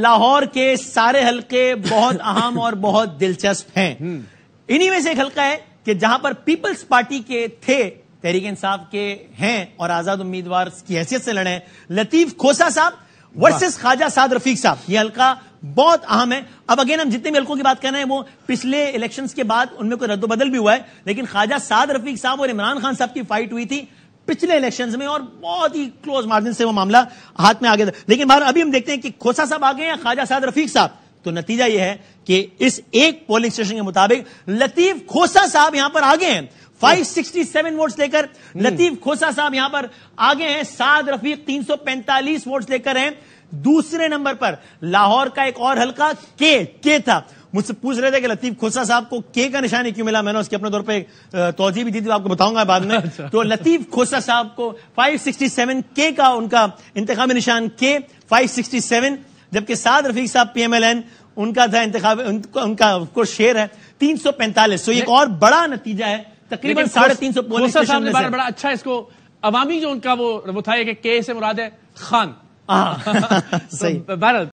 लाहौर के सारे हलके बहुत अहम और बहुत दिलचस्प हैं हम्म। इन्हीं में से एक हलका है कि जहां पर पीपल्स पार्टी के थे तहरीक इंसाफ के हैं और आजाद उम्मीदवार की हैसियत से लड़े लतीफ खोसा साहब वर्सेस ख्वाजा साद रफीक साहब यह हल्का बहुत अहम है अब अगेन हम जितने भी हल्कों की बात कर रहे हैं वो पिछले इलेक्शंस के बाद उनमें कोई रद्दबदल भी हुआ है लेकिन ख्वाजा साद रफीक साहब और इमरान खान साहब की फाइट हुई थी पिछले इलेक्शन में और बहुत ही क्लोज मार्जिन से वो मामला हाथ में आ गया था लेकिन बाहर अभी हम देखते हैं कि खोसा साहब आ गए या ख्वाजा साद रफीक साहब तो नतीजा यह है कि इस एक पोलिंग स्टेशन के मुताबिक लतीफ खोसा साहब यहां पर आगे हैं 567 वोट्स लेकर हम्म। लतीफ खोसा साहब यहां पर आगे हैं साद रफीक 345 वोट्स लेकर हैं दूसरे नंबर पर लाहौर का एक और हल्का के के था मुझसे पूछ रहे थे कि लतीफ खोसा साहब को के का निशानी क्यों मिला मैंने उसके अपने तौर पर तोजी भी दी थी आपको बताऊंगा बाद में अच्छा। तो लतीफ खोसा साहब को 567 के का उनका इंतजामी निशान के 567 जबकि साद रफीक साहब पीएमएलएन उनका था इंतजाम उनका, उनका शेयर है तीन सौ पैंतालीस सौ तो एक और बड़ा नतीजा है तकरीबन साढ़े तीन सौ पोलिस बड़ा अच्छा इसको अवामी जो उनका वो वो था के से मुराद है खान हाँ। सही बहरल